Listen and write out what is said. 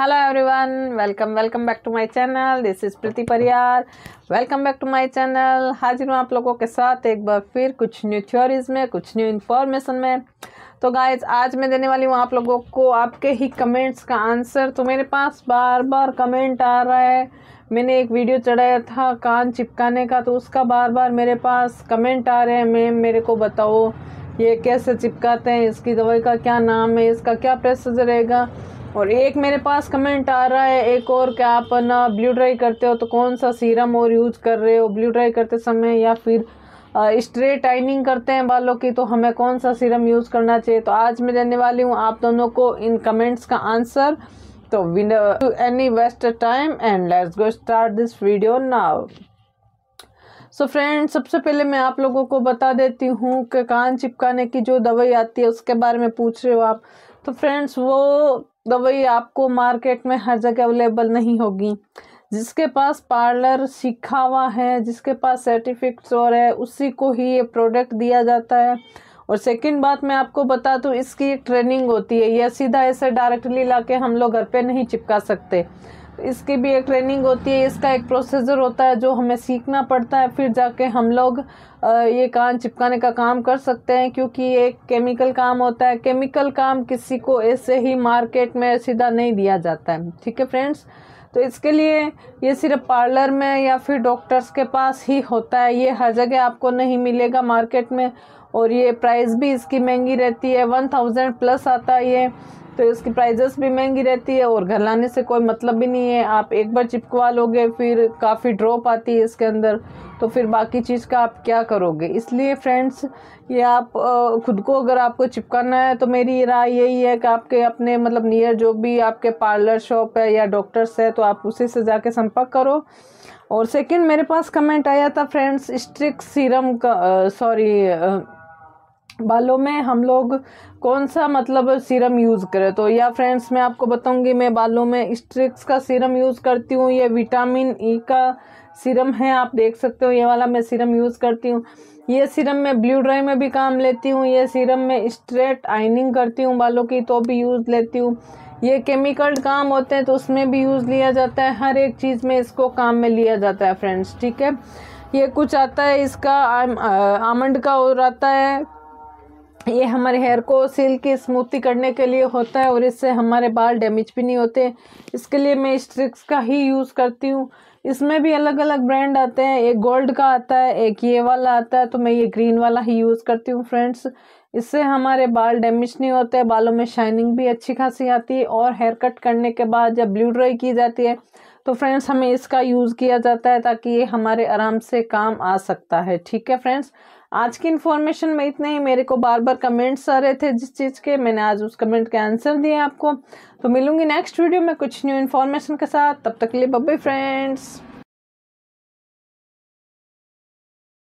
hello everyone welcome welcome back to my channel this is Preeti Pariyar welcome back to my channel हाजिर हूँ आप लोगों के साथ एक बार फिर कुछ न्यू थ्योरीज में कुछ न्यू इन्फॉर्मेशन में तो गाइज आज मैं देने वाली हूँ आप लोगों को आपके ही कमेंट्स का आंसर तो मेरे पास बार बार कमेंट आ रहा है मैंने एक वीडियो चढ़ाया था कान चिपकाने का तो उसका बार बार मेरे पास कमेंट आ रहे हैं मैम मेरे को बताओ ये कैसे चिपकाते हैं इसकी दवाई का क्या नाम है इसका क्या प्रोसेस रहेगा और एक मेरे पास कमेंट आ रहा है एक और क्या आप ना ब्लू ड्राई करते हो तो कौन सा सीरम और यूज कर रहे हो ब्लू ड्राई करते समय या फिर स्ट्रेट टाइनिंग करते हैं बालों की तो हमें कौन सा सीरम यूज़ करना चाहिए तो आज मैं देने वाली हूँ आप दोनों को इन कमेंट्स का आंसर तो to any waste time and let's go start this video now so friend सबसे पहले मैं आप लोगों को बता देती हूँ कि कान चिपकाने की जो दवाई आती है उसके बारे में पूछ रहे हो आप तो फ्रेंड्स वो दवाई तो आपको मार्केट में हर जगह अवेलेबल नहीं होगी जिसके पास पार्लर सीखा हुआ है जिसके पास सर्टिफिकेट्स और है उसी को ही ये प्रोडक्ट दिया जाता है और सेकंड बात मैं आपको बता दूँ इसकी एक ट्रेनिंग होती है यह सीधा ऐसे डायरेक्टली ला के हम लोग घर पर नहीं चिपका सकते इसकी भी एक ट्रेनिंग होती है इसका एक प्रोसीजर होता है जो हमें सीखना पड़ता है फिर जाके हम लोग ये कान चिपकाने का काम कर सकते हैं क्योंकि ये केमिकल काम होता है केमिकल काम किसी को ऐसे ही मार्केट में सीधा नहीं दिया जाता है ठीक है फ्रेंड्स तो इसके लिए ये सिर्फ पार्लर में या फिर डॉक्टर्स के पास ही होता है ये हर जगह आपको नहीं मिलेगा मार्केट में और ये प्राइस भी इसकी महंगी रहती है वन थाउजेंड प्लस आता है ये तो इसकी प्राइजेस भी महंगी रहती है और घर लाने से कोई मतलब भी नहीं है आप एक बार चिपकवा लोगे फिर काफ़ी ड्रॉप आती है इसके अंदर तो फिर बाकी चीज़ का आप क्या करोगे इसलिए फ्रेंड्स ये आप ख़ुद को अगर आपको चिपकाना है तो मेरी राय यही है कि आपके अपने मतलब नियर जो भी आपके पार्लर शॉप है या डॉक्टर्स है तो आप उसी से जाके संपर्क करो और सेकंड मेरे पास कमेंट आया था फ्रेंड्स स्ट्रिक सीरम का सॉरी बालों में हम लोग कौन सा मतलब सीरम यूज़ करें तो या फ्रेंड्स मैं आपको बताऊंगी मैं बालों में स्ट्रिक्स का सीरम यूज़ करती हूँ ये विटामिन ई e का सीरम है आप देख सकते हो ये वाला मैं सीरम यूज़ करती हूँ ये सीरम मैं ब्लू ड्राई में भी काम लेती हूँ ये सीरम मैं स्ट्रेट आइनिंग करती हूँ बालों की तो भी यूज़ लेती हूँ ये केमिकल काम होते हैं तो उसमें भी यूज़ लिया जाता है हर एक चीज़ में इसको काम में लिया जाता है फ्रेंड्स ठीक है ये कुछ आता है इसका आमंड का और आता है ये हमारे हेयर को सिल्क स्मूथी करने के लिए होता है और इससे हमारे बाल डैमेज भी नहीं होते इसके लिए मैं स्ट्रिक्स का ही यूज़ करती हूँ इसमें भी अलग अलग ब्रांड आते हैं एक गोल्ड का आता है एक ये वाला आता है तो मैं ये ग्रीन वाला ही यूज़ करती हूँ फ्रेंड्स इससे हमारे बाल डैमेज नहीं होते बालों में शाइनिंग भी अच्छी खासी आती है और हेयर कट करने के बाद जब ब्लू ड्राई की जाती है तो फ्रेंड्स हमें इसका यूज़ किया जाता है ताकि ये हमारे आराम से काम आ सकता है ठीक है फ्रेंड्स आज की इन्फॉर्मेशन में इतने ही मेरे को बार बार कमेंट्स आ रहे थे जिस चीज़ के मैंने आज उस कमेंट के आंसर दिए आपको तो मिलूंगी नेक्स्ट वीडियो में कुछ न्यू इन्फॉर्मेशन के साथ तब तक के लिए बब्बे फ्रेंड्स